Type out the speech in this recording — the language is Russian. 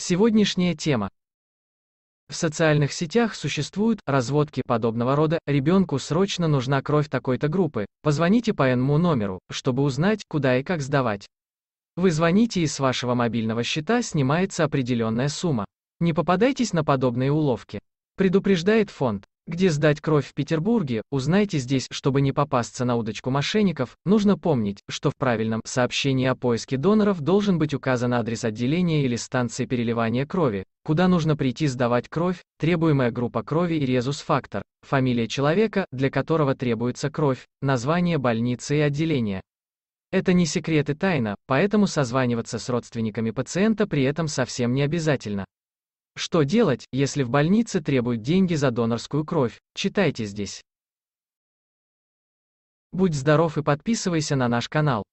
Сегодняшняя тема. В социальных сетях существуют разводки подобного рода, ребенку срочно нужна кровь такой-то группы, позвоните по энму номеру, чтобы узнать, куда и как сдавать. Вы звоните и с вашего мобильного счета снимается определенная сумма. Не попадайтесь на подобные уловки. Предупреждает фонд. Где сдать кровь в Петербурге, узнайте здесь, чтобы не попасться на удочку мошенников, нужно помнить, что в правильном сообщении о поиске доноров должен быть указан адрес отделения или станции переливания крови, куда нужно прийти сдавать кровь, требуемая группа крови и резус-фактор, фамилия человека, для которого требуется кровь, название больницы и отделения. Это не секрет и тайна, поэтому созваниваться с родственниками пациента при этом совсем не обязательно. Что делать, если в больнице требуют деньги за донорскую кровь? Читайте здесь. Будь здоров и подписывайся на наш канал.